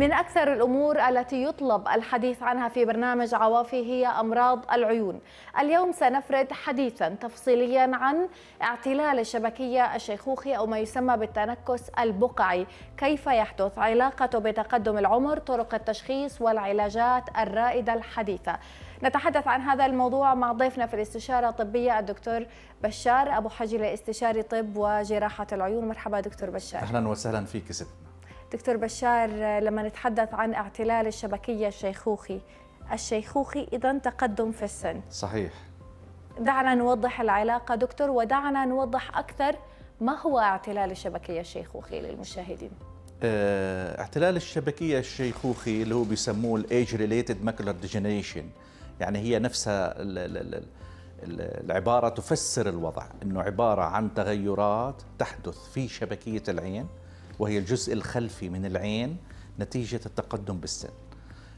من أكثر الأمور التي يطلب الحديث عنها في برنامج عوافي هي أمراض العيون اليوم سنفرد حديثا تفصيليا عن اعتلال الشبكية الشيخوخي أو ما يسمى بالتنكس البقعي كيف يحدث علاقته بتقدم العمر طرق التشخيص والعلاجات الرائدة الحديثة نتحدث عن هذا الموضوع مع ضيفنا في الاستشارة الطبية الدكتور بشار أبو حجلة استشاري طب وجراحة العيون مرحبا دكتور بشار أهلا وسهلا فيك ست دكتور بشار لما نتحدث عن اعتلال الشبكية الشيخوخي الشيخوخي إذا تقدم في السن صحيح دعنا نوضح العلاقة دكتور ودعنا نوضح أكثر ما هو اعتلال الشبكية الشيخوخي للمشاهدين آه، اعتلال الشبكية الشيخوخي اللي هو بيسموه الايج ريليتد ماكولار ديجنريشن يعني هي نفسها العبارة تفسر الوضع أنه عبارة عن تغيرات تحدث في شبكية العين وهي الجزء الخلفي من العين نتيجة التقدم بالسن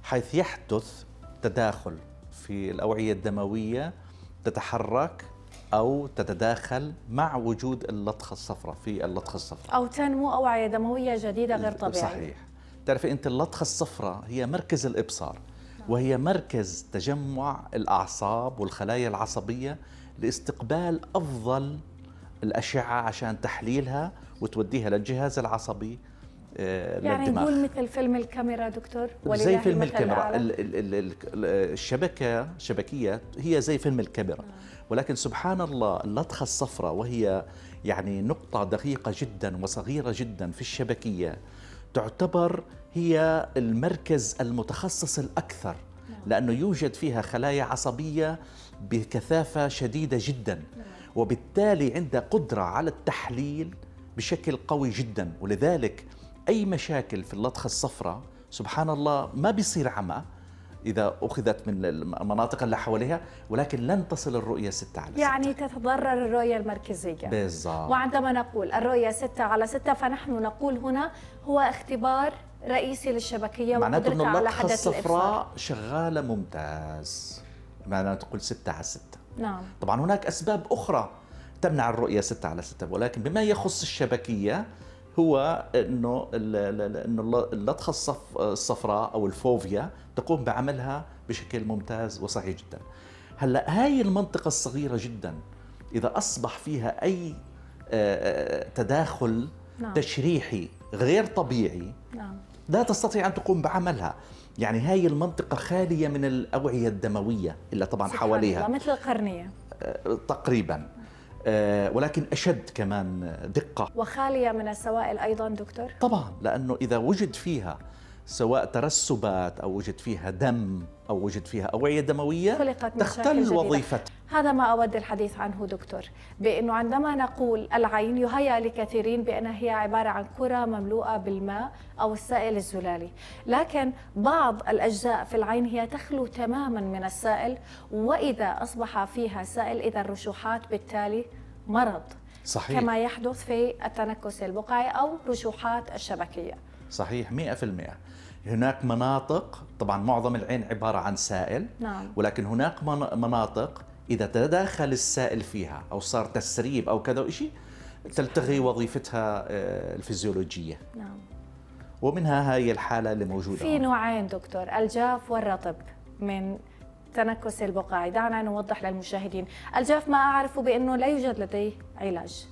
حيث يحدث تداخل في الأوعية الدموية تتحرك أو تتداخل مع وجود اللطخة الصفراء في اللطخة الصفراء أو تنمو أوعية دموية جديدة غير طبيعية صحيح تعرف أنت اللطخة الصفراء هي مركز الإبصار نعم. وهي مركز تجمع الأعصاب والخلايا العصبية لاستقبال أفضل الأشعة عشان تحليلها وتوديها للجهاز العصبي آه، يعني نقول مثل فيلم الكاميرا دكتور زي فيلم الكاميرا ال ال ال الشبكة شبكية هي زي فيلم الكاميرا آه. ولكن سبحان الله اللطخة الصفراء وهي يعني نقطة دقيقة جدا وصغيرة جدا في الشبكية تعتبر هي المركز المتخصص الأكثر نعم. لأنه يوجد فيها خلايا عصبية بكثافة شديدة جدا نعم. وبالتالي عندها قدرة على التحليل بشكل قوي جدا ولذلك أي مشاكل في اللطخة الصفراء سبحان الله ما بيصير عمى إذا أخذت من المناطق اللي حواليها ولكن لن تصل الرؤية 6 على 6 يعني تتضرر الرؤية المركزية بالضبط وعندما نقول الرؤية 6 على 6 فنحن نقول هنا هو اختبار رئيسي للشبكية معناته أن اللطخة الصفراء شغالة ممتاز معناته تقول 6 على 6 نعم طبعا هناك أسباب أخرى تمنع الرؤية 6 على 6 ولكن بما يخص الشبكية هو انه انه اللطخه الصف الصفراء او الفوفيا تقوم بعملها بشكل ممتاز وصحيح جدا. هلا هاي المنطقه الصغيره جدا اذا اصبح فيها اي تداخل نعم. تشريحي غير طبيعي نعم. لا تستطيع ان تقوم بعملها يعني هاي المنطقه خاليه من الاوعيه الدمويه الا طبعا حواليها مثل القرنيه تقريبا آه، ولكن أشد كمان دقة وخالية من السوائل أيضا دكتور؟ طبعا لأنه إذا وجد فيها سواء ترسبات أو وجد فيها دم أو وجد فيها أوعية دموية خلقت تختل وظيفتها هذا ما أود الحديث عنه دكتور بأنه عندما نقول العين يهيأ لكثيرين بأنها هي عبارة عن كرة مملوءة بالماء أو السائل الزلالي لكن بعض الأجزاء في العين هي تخلو تماما من السائل وإذا أصبح فيها سائل إذا الرشوحات بالتالي مرض صحيح. كما يحدث في التنكس البقعي أو رشوحات الشبكية صحيح 100% هناك مناطق طبعا معظم العين عبارة عن سائل نعم. ولكن هناك مناطق إذا تداخل السائل فيها أو صار تسريب أو كذا شيء تلتغي وظيفتها آه، الفيزيولوجية نعم. ومنها هي الحالة اللي موجودة في نوعين دكتور الجاف والرطب من تنكس البقعي دعنا نوضح للمشاهدين الجاف ما أعرفه بأنه لا يوجد لديه علاج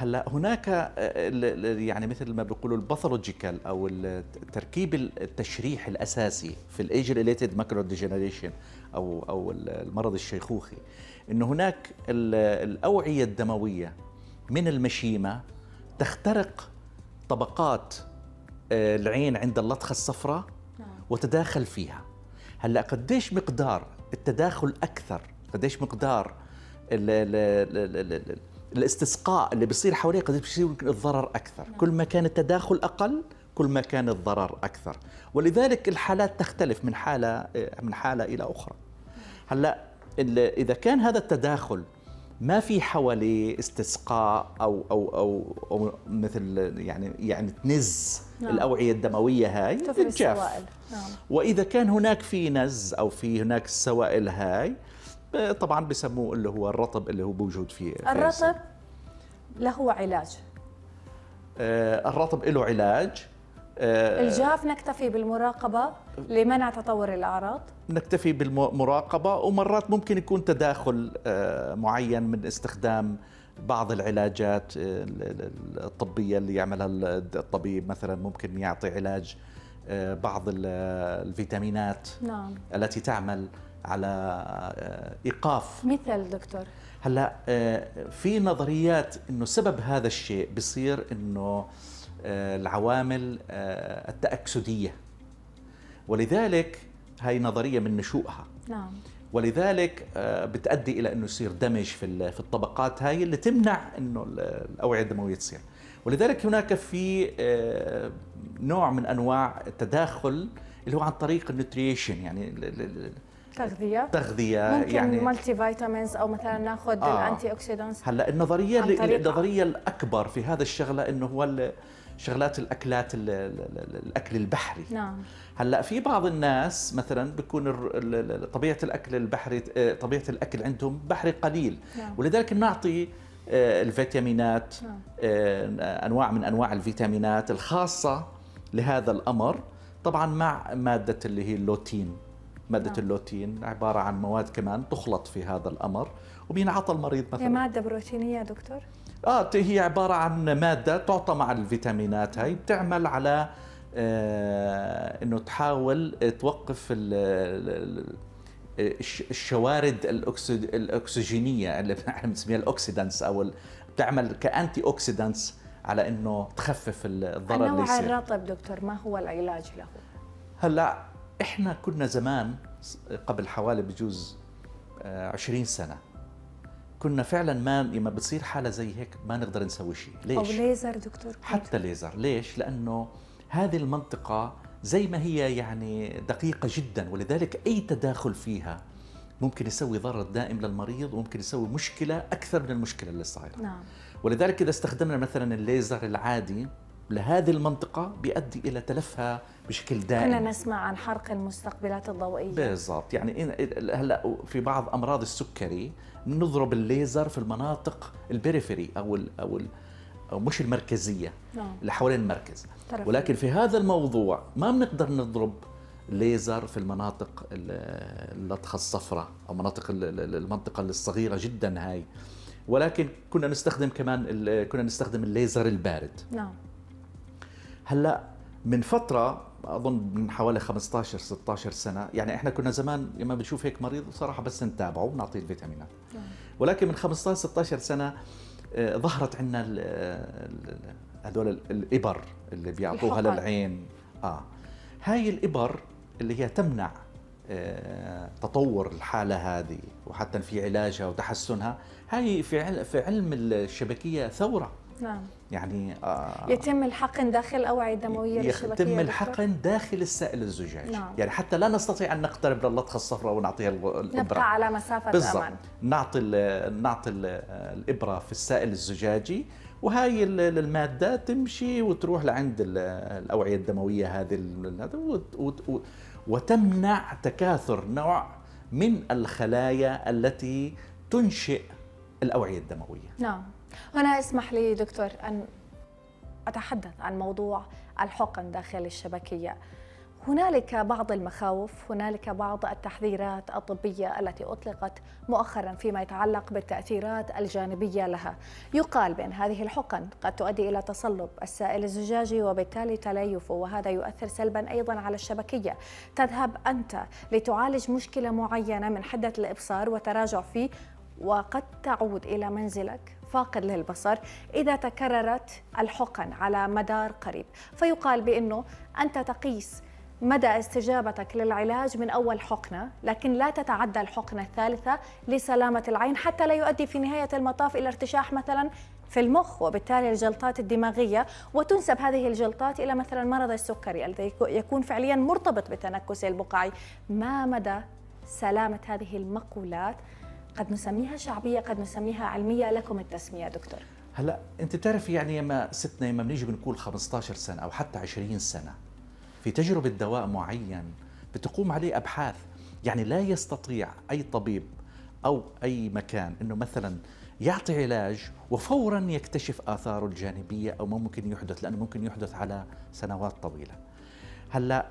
هلا هناك آه، يعني مثل ما بيقولوا الباثولوجيكال او التركيب التشريح الاساسي في الايج ريليتد ماكرو ديجنريشن او او المرض الشيخوخي انه هناك الاوعيه الدمويه من المشيمه تخترق طبقات آه، العين عند اللطخه الصفراء نعم. وتداخل فيها هلا قديش مقدار التداخل اكثر قديش مقدار الاستسقاء اللي بيصير حواليه قد بيصير الضرر اكثر نعم. كل ما كان التداخل اقل كل ما كان الضرر اكثر ولذلك الحالات تختلف من حاله آه، من حاله الى اخرى هلا اذا كان هذا التداخل ما في حواليه استسقاء او او او, أو مثل يعني يعني تنز نعم. الاوعيه الدمويه هاي تجاف نعم. واذا كان هناك في نز او في هناك السوائل هاي آه، طبعا بسموه اللي هو الرطب اللي هو موجود فيه الرطب له علاج آه، الرطب له علاج آه، الجاف نكتفي بالمراقبة لمنع تطور الأعراض؟ نكتفي بالمراقبة ومرات ممكن يكون تداخل معين من استخدام بعض العلاجات الطبية اللي يعملها الطبيب مثلا ممكن يعطي علاج بعض الفيتامينات نعم. التي تعمل على آه، ايقاف مثل دكتور هلا آه، في نظريات انه سبب هذا الشيء بصير انه آه، العوامل التاكسديه ولذلك هاي نظريه من نشوئها نعم ولذلك بتؤدي الى انه يصير دمج في في الطبقات هاي اللي تمنع انه الاوعيه الدمويه تصير ولذلك هناك في نوع من انواع التداخل اللي هو عن طريق النوتريشن يعني تغذيه تغذيه ممكن يعني مالتي فيتامينز او مثلا ناخذ آه. الانتي اوكسيدانتس هلا النظريه النظريه الاكبر في هذا الشغله انه هو شغلات الاكلات الاكل البحري نعم هلا في بعض الناس مثلا بيكون طبيعه الاكل البحري آه، طبيعه الاكل عندهم بحري قليل نعم. ولذلك بنعطي آه، الفيتامينات نعم. آه، انواع من انواع الفيتامينات الخاصه لهذا الامر طبعا مع ماده اللي هي اللوتين ماده آه. اللوتين عباره عن مواد كمان تخلط في هذا الامر وبينعطى المريض مثلا هي ماده بروتينيه دكتور اه هي عباره عن ماده تعطى مع الفيتامينات هاي بتعمل على آه انه تحاول توقف ال الشوارد الاكسجينيه اللي احنا بنسميها الاوكسيدنس او بتعمل كانتي اوكسيدنس على انه تخفف الضرر اللي يصير الرطب دكتور ما هو العلاج له؟ هلا احنا كنا زمان قبل حوالي بجوز 20 آه، سنه كنا فعلا ما لما بتصير حاله زي هيك ما نقدر نسوي شيء ليش او ليزر دكتور كنت. حتى ليزر ليش لانه هذه المنطقه زي ما هي يعني دقيقه جدا ولذلك اي تداخل فيها ممكن يسوي ضرر دائم للمريض وممكن يسوي مشكله اكثر من المشكله اللي صايره نعم ولذلك اذا استخدمنا مثلا الليزر العادي لهذه المنطقة بيؤدي إلى تلفها بشكل دائم كنا نسمع عن حرق المستقبلات الضوئية بالضبط يعني هلا في بعض أمراض السكري نضرب الليزر في المناطق البريفري أو الـ أو الـ أو مش المركزية نعم. اللي حوالين المركز طرفين. ولكن في هذا الموضوع ما بنقدر نضرب ليزر في المناطق اللطخة الصفراء أو مناطق المنطقة الصغيرة جدا هاي ولكن كنا نستخدم كمان كنا نستخدم الليزر البارد نعم هلا من فتره اظن من حوالي 15 16 سنه يعني احنا كنا زمان لما بنشوف هيك مريض بصراحه بس نتابعه ونعطيه الفيتامينات ولكن من 15 16 سنه آه، ظهرت عندنا هذول الابر اللي بيعطوها للعين اه هاي الابر اللي هي تمنع آه، تطور الحاله هذه وحتى في علاجها وتحسنها هاي في في علم الشبكيه ثوره نعم يعني آه يتم الحقن داخل الاوعيه الدمويه يتم الحقن داخل السائل الزجاجي نعم. يعني حتى لا نستطيع ان نقترب للطخه الصفراء ونعطيها الابره نبقى على مسافه بالضبط. نعطي الـ نعطي الـ الابره في السائل الزجاجي وهاي الماده تمشي وتروح لعند الاوعيه الدمويه هذه وتمنع تكاثر نوع من الخلايا التي تنشئ الاوعيه الدمويه نعم هنا اسمح لي دكتور أن أتحدث عن موضوع الحقن داخل الشبكية هنالك بعض المخاوف هنالك بعض التحذيرات الطبيه التي اطلقت مؤخرا فيما يتعلق بالتاثيرات الجانبيه لها يقال بان هذه الحقن قد تؤدي الى تصلب السائل الزجاجي وبالتالي تليفه وهذا يؤثر سلبا ايضا على الشبكيه تذهب انت لتعالج مشكله معينه من حده الابصار وتراجع فيه وقد تعود الى منزلك فاقد للبصر إذا تكررت الحقن على مدار قريب فيقال بأنه أنت تقيس مدى استجابتك للعلاج من أول حقنة لكن لا تتعدى الحقنة الثالثة لسلامة العين حتى لا يؤدي في نهاية المطاف إلى ارتشاح مثلا في المخ وبالتالي الجلطات الدماغية وتنسب هذه الجلطات إلى مثلا مرض السكري الذي يكون فعليا مرتبط بتنكس البقعي ما مدى سلامة هذه المقولات قد نسميها شعبيه قد نسميها علميه لكم التسميه دكتور هلا انت بتعرف يعني لما ستنا لما بنيجي بنقول 15 سنه او حتى 20 سنه في تجربه دواء معين بتقوم عليه ابحاث يعني لا يستطيع اي طبيب او اي مكان انه مثلا يعطي علاج وفورا يكتشف اثاره الجانبيه او ما ممكن يحدث لانه ممكن يحدث على سنوات طويله. هلا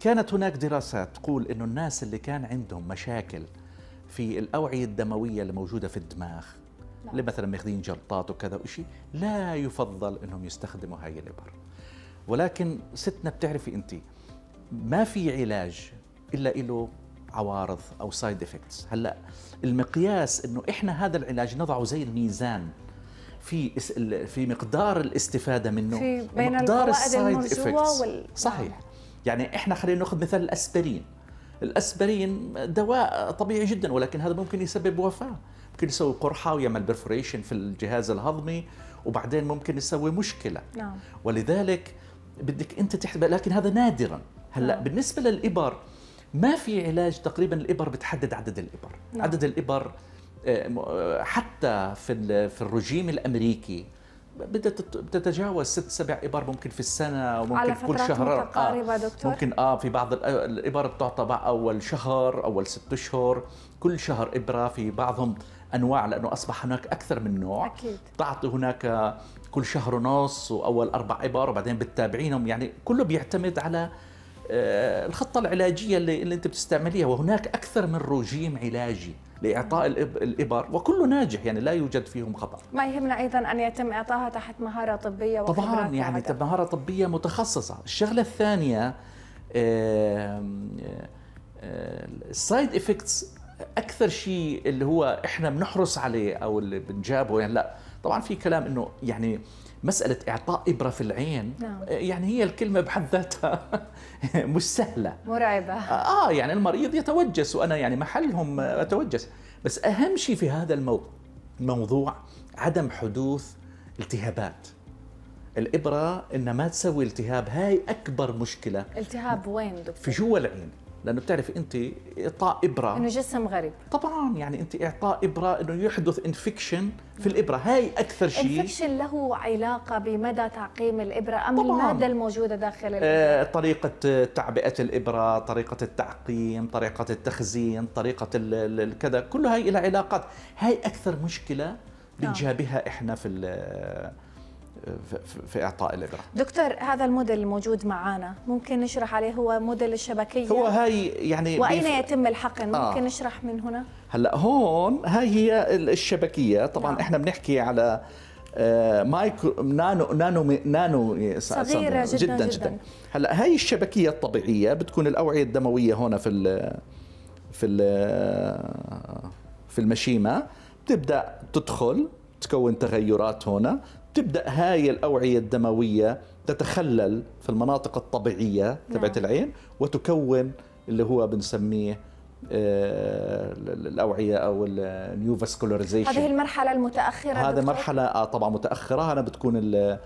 كانت هناك دراسات تقول انه الناس اللي كان عندهم مشاكل في الأوعية الدموية اللي موجودة في الدماغ لا. نعم. اللي مثلا ماخذين جلطات وكذا وشيء لا يفضل انهم يستخدموا هاي الابر ولكن ستنا بتعرفي انت ما في علاج الا له عوارض او سايد افكتس هلا المقياس انه احنا هذا العلاج نضعه زي الميزان في في مقدار الاستفاده منه في بين ومقدار السايد افكتس وال... صحيح نعم. يعني احنا خلينا ناخذ مثال الاسبرين الاسبرين دواء طبيعي جدا ولكن هذا ممكن يسبب وفاه ممكن يسوي قرحه ويعمل برفوريشن في الجهاز الهضمي وبعدين ممكن يسوي مشكله نعم. ولذلك بدك انت تحت لكن هذا نادرا هلا نعم. بالنسبه للابر ما في علاج تقريبا الابر بتحدد عدد الابر نعم. عدد الابر آه، آه، حتى في في الرجيم الامريكي بدها بتتجاوز ست سبع ابر ممكن في السنه وممكن على كل شهر آه، متقاربه دكتور ممكن اه في بعض الابر بتعطى اول شهر اول ست اشهر كل شهر ابره في بعضهم انواع لانه اصبح هناك اكثر من نوع اكيد بتعطي هناك آه، كل شهر ونص واول اربع ابر وبعدين بتتابعينهم يعني كله بيعتمد على آه، الخطه العلاجيه اللي, اللي انت بتستعمليها وهناك اكثر من روجيم علاجي لإعطاء الإبر وكله ناجح يعني لا يوجد فيهم خطأ ما يهمنا أيضا أن يتم إعطائها تحت مهارة طبية طبعا يعني مهارة طبية متخصصة الشغلة الثانية السايد افكتس اكثر شيء اللي هو احنا بنحرص عليه او اللي بنجابه يعني لا طبعا في كلام انه يعني مساله اعطاء ابره في العين نعم. يعني هي الكلمه بحد ذاتها مش سهله مرعبه اه يعني المريض يتوجس وانا يعني محلهم اتوجس بس اهم شيء في هذا الموضوع عدم حدوث التهابات الابره ان ما تسوي التهاب هاي اكبر مشكله التهاب وين دكتور في جوا العين لانه بتعرف انت اعطاء ابره انه جسم غريب طبعا يعني انت اعطاء ابره انه يحدث انفكشن في نعم. الابره هاي اكثر شيء الانفكشن له علاقه بمدى تعقيم الابره ام طبعاً. الماده الموجوده داخل آه، الابره آه، طريقه تعبئه الابره طريقه التعقيم طريقه التخزين طريقه كذا كل هاي لها علاقات هاي اكثر مشكله نعم. بنجابها احنا في في اعطاء الابره. دكتور هذا الموديل الموجود معانا ممكن نشرح عليه هو موديل الشبكيه هو هاي يعني واين بيف... يتم الحقن؟ آه. ممكن نشرح من هنا؟ هلا هون هاي هي الشبكيه طبعا نعم. احنا بنحكي على آه، مايكرو نانو نانو نانو صغيرة جدا, جدا جدا جدا هلا هاي الشبكيه الطبيعيه بتكون الاوعيه الدمويه هون في الـ في الـ في المشيمه بتبدا تدخل تكون تغيرات هنا تبدا هاي الاوعيه الدمويه تتخلل في المناطق الطبيعيه تبعت نعم. العين وتكون اللي هو بنسميه آه، الاوعيه او النيو فاسكولاريزيشن هذه المرحله المتاخره هذه مرحله آه طبعا متاخره أنا بتكون آه،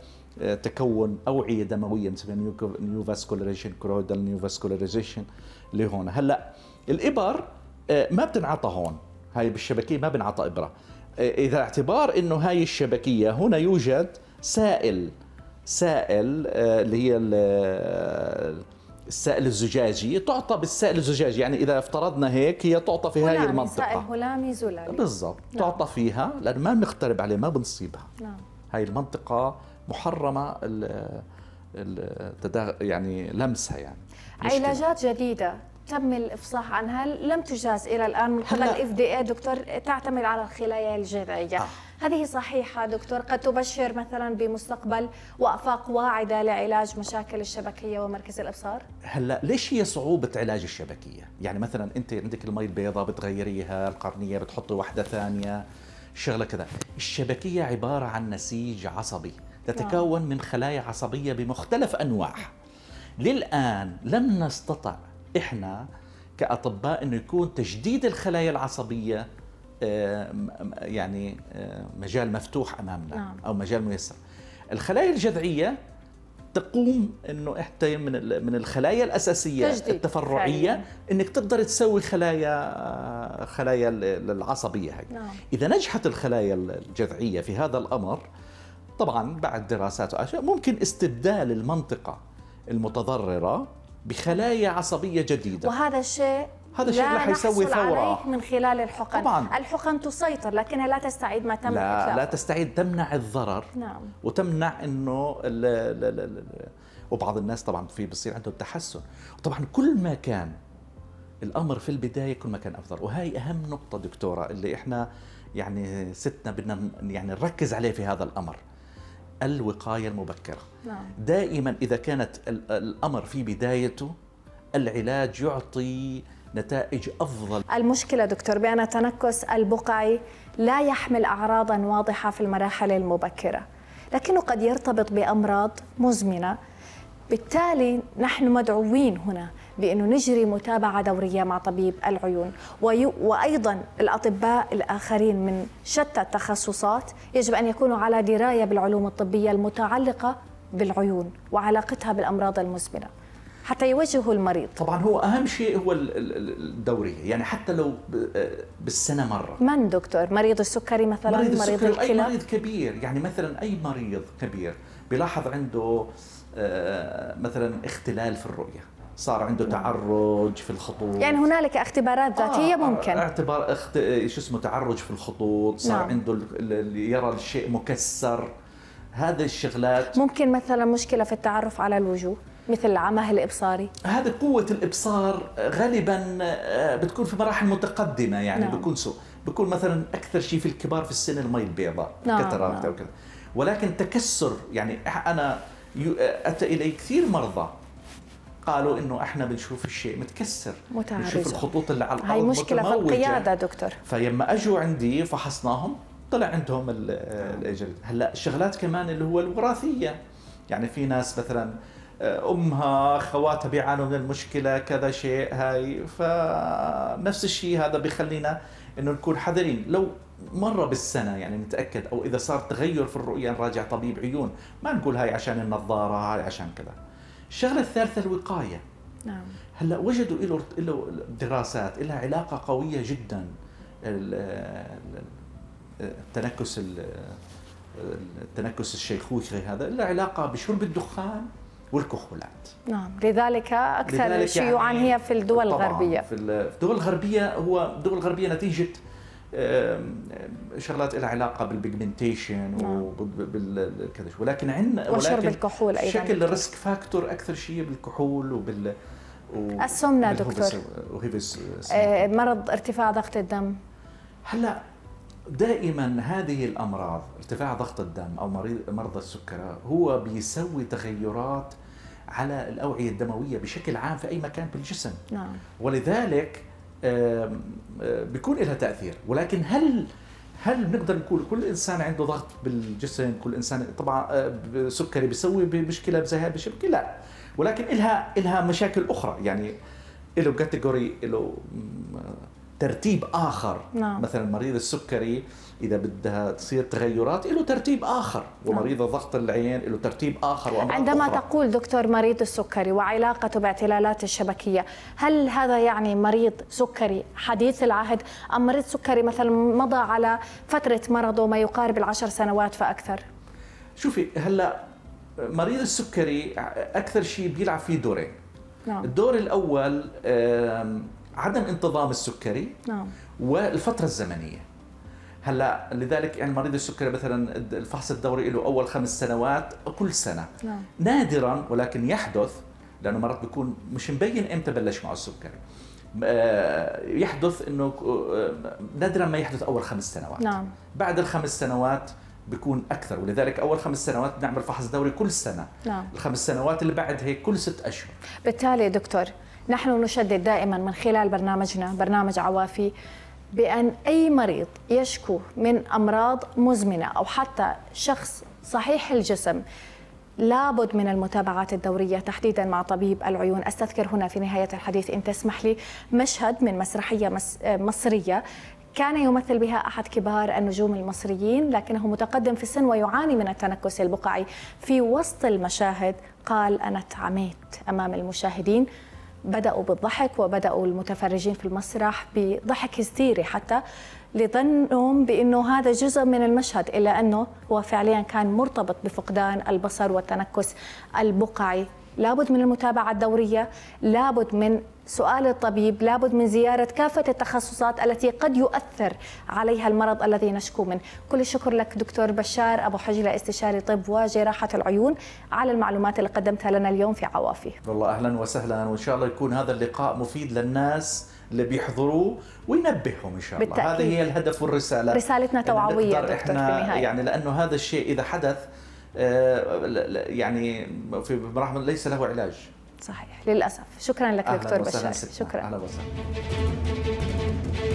تكون اوعيه دمويه بنسميها نيو فاسكولاريزيشن كرويدال نيو فاسكولاريزيشن اللي هون هلا الابر آه، ما بتنعطى هون هاي بالشبكيه ما بنعطى ابره اذا اعتبار انه هاي الشبكيه هنا يوجد سائل سائل آه، اللي هي آه، السائل الزجاجي تعطى بالسائل الزجاجي يعني اذا افترضنا هيك هي تعطى في هاي المنطقه سائل هلامي زلالي بالضبط نعم. تعطى فيها لان ما بنقترب عليه ما بنصيبها نعم. هاي المنطقه محرمه ال ال يعني لمسها يعني علاجات جديده تم الافصاح عنها لم تجاز الى الان من قبل اف دي اي دكتور تعتمد على الخلايا الجذعيه آه. هذه صحيحه دكتور قد تبشر مثلا بمستقبل وافاق واعده لعلاج مشاكل الشبكيه ومركز الابصار هلا ليش هي صعوبه علاج الشبكيه يعني مثلا انت عندك المي البيضاء بتغيريها القرنيه بتحطي واحده ثانيه شغله كذا الشبكيه عباره عن نسيج عصبي تتكون من خلايا عصبيه بمختلف انواعها للان لم نستطع احنا كاطباء انه يكون تجديد الخلايا العصبيه آه، يعني آه، مجال مفتوح امامنا نعم. او مجال ميسر الخلايا الجذعيه تقوم انه احدى من من الخلايا الاساسيه تجديد. التفرعيه فعليا. انك تقدر تسوي خلايا خلايا العصبيه هي نعم. اذا نجحت الخلايا الجذعيه في هذا الامر طبعا بعد دراسات واشياء ممكن استبدال المنطقه المتضرره بخلايا عصبية جديدة وهذا الشيء هذا الشيء اللي يسوي ثورة من خلال الحقن طبعا الحقن تسيطر لكنها لا تستعيد ما تم لا إطلاقه. لا تستعيد تمنع الضرر نعم وتمنع انه لا لا لا لا. وبعض الناس طبعا في بصير عندهم تحسن طبعا كل ما كان الامر في البدايه كل ما كان افضل وهي اهم نقطه دكتوره اللي احنا يعني ستنا بدنا يعني نركز عليه في هذا الامر الوقاية المبكرة نعم. دائما إذا كانت الأمر في بدايته العلاج يعطي نتائج أفضل المشكلة دكتور بأن التنكس البقعي لا يحمل أعراضا واضحة في المراحل المبكرة لكنه قد يرتبط بأمراض مزمنة بالتالي نحن مدعوين هنا بأنه نجري متابعة دورية مع طبيب العيون وأيضا الأطباء الآخرين من شتى التخصصات يجب أن يكونوا على دراية بالعلوم الطبية المتعلقة بالعيون وعلاقتها بالأمراض المزمنة حتى يوجهوا المريض طبعا هو اهم شيء هو الدوريه يعني حتى لو بالسنه مره من دكتور مريض السكري مثلا مريض, السكري مريض الكلى اي مريض كبير يعني مثلا اي مريض كبير بيلاحظ عنده آه، مثلا اختلال في الرؤيه صار عنده تعرج في الخطوط يعني هنالك اختبارات ذاتيه آه ممكن اعتبار اخت... إيه، شو اسمه تعرج في الخطوط صار نعم. عنده اللي يرى الشيء مكسر هذه الشغلات ممكن مثلا مشكله في التعرف على الوجوه مثل العمى الابصاري هذه قوه الابصار غالبا آه، بتكون في مراحل متقدمه يعني نعم. بكون سوء بكون مثلا اكثر شيء في الكبار في السن المي البيضاء نعم. كترات نعم. وكذا ولكن تكسر يعني انا اتى الي كثير مرضى قالوا انه احنا بنشوف الشيء متكسر متعرجة. بنشوف الخطوط اللي على الارض هاي مشكله في القياده دكتور فيما اجوا عندي فحصناهم طلع عندهم آه. الاجل هلا الشغلات كمان اللي هو الوراثيه يعني في ناس مثلا آه، امها خواتها بيعانوا من المشكله كذا شيء هاي فنفس الشيء هذا بخلينا انه نكون حذرين لو مره بالسنه يعني نتاكد او اذا صار تغير في الرؤيه نراجع طبيب عيون ما نقول هاي عشان النظاره هاي عشان كذا الشغله الثالثه الوقايه نعم هلا وجدوا له له دراسات لها علاقه قويه جدا التنكس التنكس الشيخوخي هذا له علاقه بشرب الدخان والكحولات نعم لذلك اكثر شيوعا يعني هي في الدول الغربيه في الدول الغربيه هو الدول الغربيه نتيجه شغلات لها علاقه بالبيجمنتيشن وبالكذا نعم. ولكن عندنا وشرب الكحول ايضا شكل الريسك فاكتور اكثر شيء بالكحول وبال السمنه دكتور آه مرض ارتفاع ضغط الدم هلا دائما هذه الامراض ارتفاع ضغط الدم او مرضى السكري هو بيسوي تغيرات على الاوعيه الدمويه بشكل عام في اي مكان بالجسم نعم. ولذلك بيكون لها تاثير ولكن هل هل بنقدر نقول كل انسان عنده ضغط بالجسم كل انسان طبعا سكري بيسوي بمشكله بذهاب بشبكه لا ولكن لها لها مشاكل اخرى يعني له كاتيجوري له ترتيب اخر نعم. مثلا مريض السكري اذا بدها تصير تغيرات له ترتيب اخر ومريض نعم. ضغط العين له ترتيب اخر وامراض عندما أخرى. تقول دكتور مريض السكري وعلاقته باعتلالات الشبكيه هل هذا يعني مريض سكري حديث العهد ام مريض سكري مثلا مضى على فتره مرضه ما يقارب العشر سنوات فاكثر شوفي هلا مريض السكري اكثر شيء بيلعب فيه دورين نعم. الدور الاول عدم انتظام السكري نعم. والفترة الزمنية هلا لذلك يعني مريض السكري مثلا الفحص الدوري له اول خمس سنوات كل سنه نعم. نادرا ولكن يحدث لانه مرات بيكون مش مبين امتى بلش معه السكري آه، يحدث انه آه، نادرا ما يحدث اول خمس سنوات نعم. بعد الخمس سنوات بيكون اكثر ولذلك اول خمس سنوات بنعمل فحص دوري كل سنه نعم. الخمس سنوات اللي بعد هيك كل ست اشهر بالتالي دكتور نحن نشدد دائما من خلال برنامجنا برنامج عوافي بأن أي مريض يشكو من أمراض مزمنة أو حتى شخص صحيح الجسم لابد من المتابعات الدورية تحديدا مع طبيب العيون أستذكر هنا في نهاية الحديث إن تسمح لي مشهد من مسرحية مصرية كان يمثل بها أحد كبار النجوم المصريين لكنه متقدم في السن ويعاني من التنكس البقعي في وسط المشاهد قال أنا تعميت أمام المشاهدين بدأوا بالضحك وبدأوا المتفرجين في المسرح بضحك هستيري حتى لظنهم بأنه هذا جزء من المشهد إلا أنه هو فعليا كان مرتبط بفقدان البصر والتنكس البقعي لابد من المتابعة الدورية لابد من سؤال الطبيب لابد من زيارة كافة التخصصات التي قد يؤثر عليها المرض الذي نشكو منه كل الشكر لك دكتور بشار أبو حجلة استشاري طب وجراحة العيون على المعلومات اللي قدمتها لنا اليوم في عوافي والله أهلا وسهلا وإن شاء الله يكون هذا اللقاء مفيد للناس اللي بيحضروه وينبههم ان شاء الله بالتأكيد. هذه هي الهدف والرساله رسالتنا توعويه دكتور احنا في النهاية. يعني لانه هذا الشيء اذا حدث آه، يعني في مراحل ليس له علاج صحيح للاسف شكرا لك دكتور بشار شكرا اهلا وسهلا